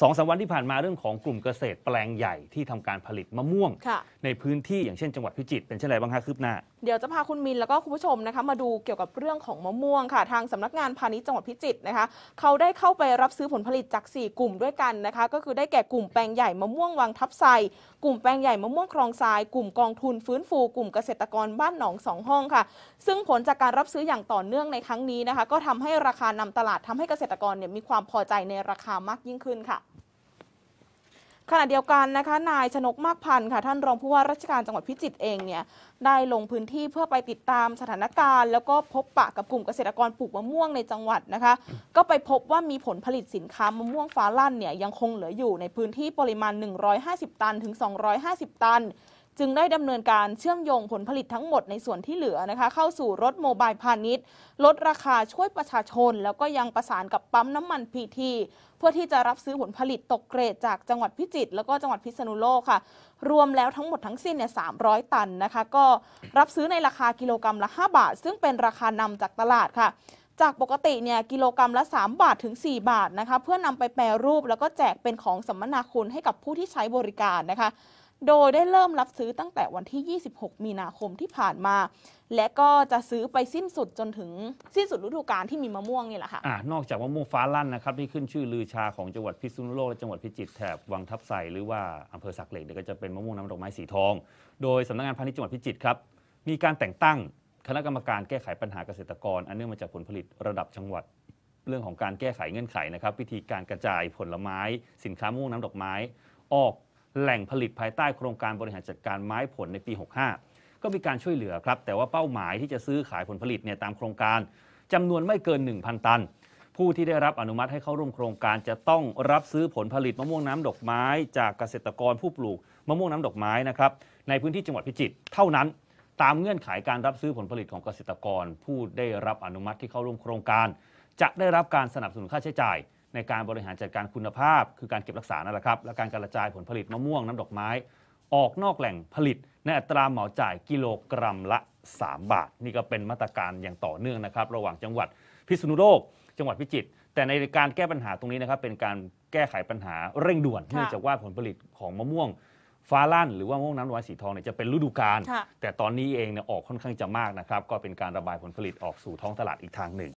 สองสามวันที่ผ่านมาเรื่องของกลุ่มเกษตรแปลงใหญ่ที่ทำการผลิตมะม่วง ในพื้นที่อย่างเช่นจังหวัดพิจิตรเป็นเช่นไรบ้างคะคืบหน้าเดี๋ยวจะพาคุณมินแล้วก็คุณผู้ชมนะคะ มาดูเกี่ยวกับเรื่องของมะม่วงค่ะ ทางสำนักงานพาณิชย์จังหวัดพิจิตรนะคะ เขาได้เข้าไปรับซื้อผลผลิตจาก 4 กลุ่มด้วยกันนะคะก็คือได้แก่กลุ่มแปลงใหญ่มะม่วงวังทับไซกลุ่มแปลงใหญ่มะม่วงคลองทรายกลุ่มกองทุนฟื้นฟู กลุ่มเกษตรกรบ้านหนองสองห้องค่ะ ซึ่งผลจากการรับซื้ออย่างต่อเนื่องในครั้งนี้นะคะ ก็ทำให้ราคานำตลาดทำให้เกษตรกรเนี่ยมีความพอใจในราคามากยิ่งขึ้นค่ะขณะเดียวกันนะคะนายชนกมากพันธ์ค่ะท่านรองผู้ว่าราชการจังหวัดพิจิตรเองเนี่ยได้ลงพื้นที่เพื่อไปติดตามสถานการณ์ แล้วก็พบปะกับกลุ่มเกษตรกรปลูกมะม่วงในจังหวัดนะคะก็ไปพบว่ามีผลผลิตสินค้ามะม่วงฟ้าลั่นเนี่ยยังคงเหลืออยู่ในพื้นที่ปริมาณ 150 ตัน ถึง 250 ตันจึงได้ดำเนินการเชื่อมโยงผลผลิตทั้งหมดในส่วนที่เหลือนะคะเข้าสู่รถโมบายพาณิชย์ลดราคาช่วยประชาชน แล้วก็ยังประสานกับปั๊มน้ำมันพีทีเพื่อที่จะรับซื้อผลผลิตตกเกรดจากจังหวัดพิจิตรแล้วก็จังหวัดพิษณุโลกค่ะ รวมแล้วทั้งหมดทั้งสิ้นเนี่ยสามตันนะคะ ก็รับซื้อในราคากิโลกรรัมละ 5 บาท ซึ่งเป็นราคานำจากตลาดค่ะ จากปกติเนี่ยกิโลกรรัมละ3บาทถึง4บาทนะคะเพื่อนำไปแปรรูป แล้วก็แจกเป็นของสัมมนาคุณให้กับผู้ที่ใช้บริการนะคะโดยได้เริ่มรับซื้อตั้งแต่วันที่ 26 มีนาคมที่ผ่านมา และก็จะซื้อไปสิ้นสุดจนถึงสิ้นสุดฤดูกาลที่มีมะม่วงนี่แหละค่ะอะนอกจากมะม่วงฟ้าลั่นนะครับที่ขึ้นชื่อลือชาของจังหวัดพิษณุโลกและจังหวัดพิจิตรแถบวังทับไซ หรือว่าอำเภอสักเหล็กเนี่ยก็จะเป็นมะม่วงน้ำดอกไม้สีทอง โดยสำนักงานพาณิชย์จังหวัดพิจิตรครับมีการแต่งตั้งคณะกรรมการแก้ไขปัญหาเกษตรกรอันเนื่องมาจากผลผลิตระดับจังหวัด เรื่องของการแก้ไขเงื่อนไขนะครับวิธีการกระจายผลไม้ สินค้าม่วงน้ำดอกไม้ออกแหล่งผลิตภายใต้โครงการบริหารจัดการไม้ผลในปี 65 ก็มีการช่วยเหลือครับ แต่ว่าเป้าหมายที่จะซื้อขายผลผลิตเนี่ยตามโครงการจำนวนไม่เกิน 1,000 ตัน ผู้ที่ได้รับอนุมัติให้เข้าร่วมโครงการจะต้องรับซื้อผลผลิตมะม่วงน้ำดอกไม้ จากเกษตรกรผู้ปลูกมะม่วงน้ำดอกไม้นะครับในพื้นที่จังหวัดพิจิตรเท่านั้น ตามเงื่อนไขาการรับซื้อผลผลิตของเกษตรกร ผู้ได้รับอนุมัติที่เข้าร่วมโครงการ จะได้รับการสนับสนุนค่าใช้จ่ายในการบริหารจัดการคุณภาพ คือการเก็บรักษานั่นแหละครับและการกระจายผลผลิตมะม่วงน้ำดอกไม้ ออกนอกแหล่งผลิต ในอัตราเหมาจ่ายกิโลกรัมละ 3 บาท นี่ก็เป็นมาตรการอย่างต่อเนื่องนะครับระหว่างจังหวัดพิษณุโลกจังหวัดพิจิตรแต่ในการแก้ปัญหาตรงนี้นะครับเป็นการแก้ไขปัญหาเร่งด่วนเนื่องจากว่าผลผลิตของมะม่วงฟ้าลั่นหรือว่ามะม่วงน้ำล้ยสีทองเนี่ยจะเป็นฤดูกาลแต่ตอนนี้เองเนี่ยออกค่อนข้างจะมากนะครับก็เป็นการระบายผลผลิตออกสู่ท้องตลาดอีกทางหนึ่ง